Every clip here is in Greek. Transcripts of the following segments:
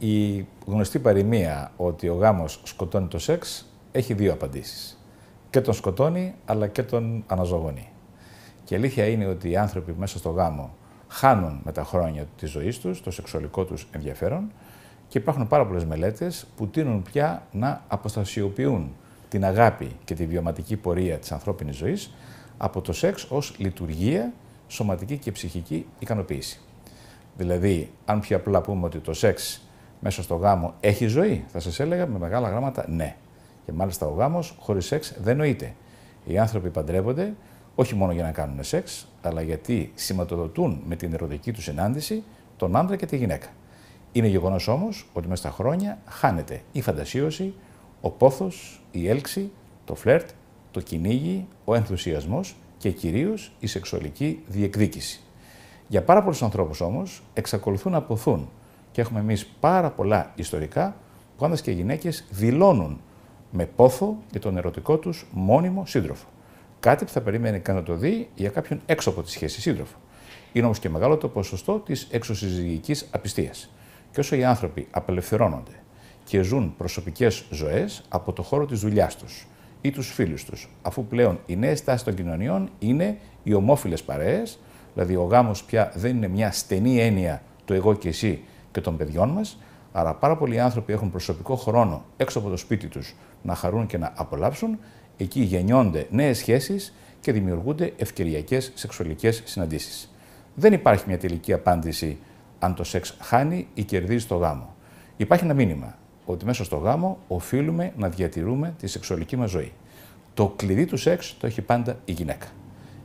Η γνωστή παροιμία ότι ο γάμος σκοτώνει το σεξ έχει δύο απαντήσεις. Και τον σκοτώνει, αλλά και τον αναζωογονεί. Και η αλήθεια είναι ότι οι άνθρωποι μέσα στο γάμο χάνουν με τα χρόνια της ζωής τους, το σεξουαλικό τους ενδιαφέρον και υπάρχουν πάρα πολλές μελέτες που τείνουν πια να αποστασιοποιούν την αγάπη και τη βιωματική πορεία της ανθρώπινης ζωής από το σεξ ως λειτουργία σωματική και ψυχική ικανοποίηση. Δηλαδή, αν πιο απλά πούμε ότι το σεξ μέσα στο γάμο έχει ζωή. Θα σας έλεγα με μεγάλα γράμματα ναι. Και μάλιστα ο γάμος χωρίς σεξ δεν νοείται. Οι άνθρωποι παντρεύονται όχι μόνο για να κάνουν σεξ, αλλά γιατί σηματοδοτούν με την ερωτική τους συνάντηση τον άντρα και τη γυναίκα. Είναι γεγονός όμως ότι μέσα στα χρόνια χάνεται η φαντασίωση, ο πόθος, η έλξη, το φλερτ, το κυνήγι, ο ενθουσιασμός και κυρίως η σεξουαλική διεκδίκηση. Για πάρα πολλούς ανθρώπους όμως εξακολουθούν να ποθούν και έχουμε εμείς πάρα πολλά ιστορικά που και και γυναίκες δηλώνουν με πόθο για τον ερωτικό τους μόνιμο σύντροφο. Κάτι που θα περίμενε να το δει για κάποιον έξω από τη σχέση σύντροφο. Είναι όμως και μεγάλο το ποσοστό της εξωσυζυγικής απιστίας. Και όσο οι άνθρωποι απελευθερώνονται και ζουν προσωπικές ζωές από το χώρο της δουλειάς τους ή τους φίλους τους, αφού πλέον οι νέε τάσει των κοινωνιών είναι οι ομόφυλες παρέες, δηλαδή ο γάμος πια δεν είναι μια στενή έννοια το εγώ και εσύ και των παιδιών μας. Άρα, πάρα πολλοί άνθρωποι έχουν προσωπικό χρόνο έξω από το σπίτι τους να χαρούν και να απολαύσουν. Εκεί γεννιόνται νέες σχέσεις και δημιουργούνται ευκαιριακές σεξουαλικές συναντήσεις. Δεν υπάρχει μια τελική απάντηση αν το σεξ χάνει ή κερδίζει το γάμο. Υπάρχει ένα μήνυμα ότι μέσα στο γάμο οφείλουμε να διατηρούμε τη σεξουαλική μας ζωή. Το κλειδί του σεξ το έχει πάντα η γυναίκα.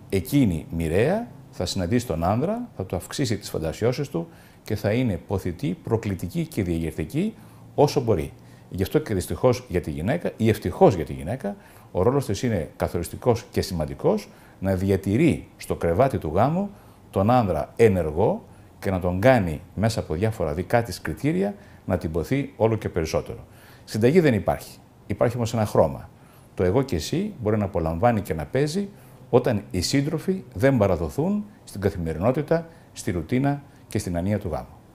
Εκείνη μοιραία θα συναντήσει τον άνδρα, θα του αυξήσει τις φαντασιώσεις του και θα είναι ποθητή, προκλητική και διαγερτική όσο μπορεί. Γι' αυτό και δυστυχώς για τη γυναίκα ή ευτυχώς για τη γυναίκα, ο ρόλος της είναι καθοριστικός και σημαντικός να διατηρεί στο κρεβάτι του γάμου τον άνδρα ενεργό και να τον κάνει μέσα από διάφορα δικά της κριτήρια να την ποθεί όλο και περισσότερο. Συνταγή δεν υπάρχει. Υπάρχει όμως ένα χρώμα. Το εγώ και εσύ μπορεί να απολαμβάνει και να παίζει όταν οι σύντροφοι δεν παραδοθούν στην καθημερινότητα, στη ρουτίνα και στην ανία του γάμου.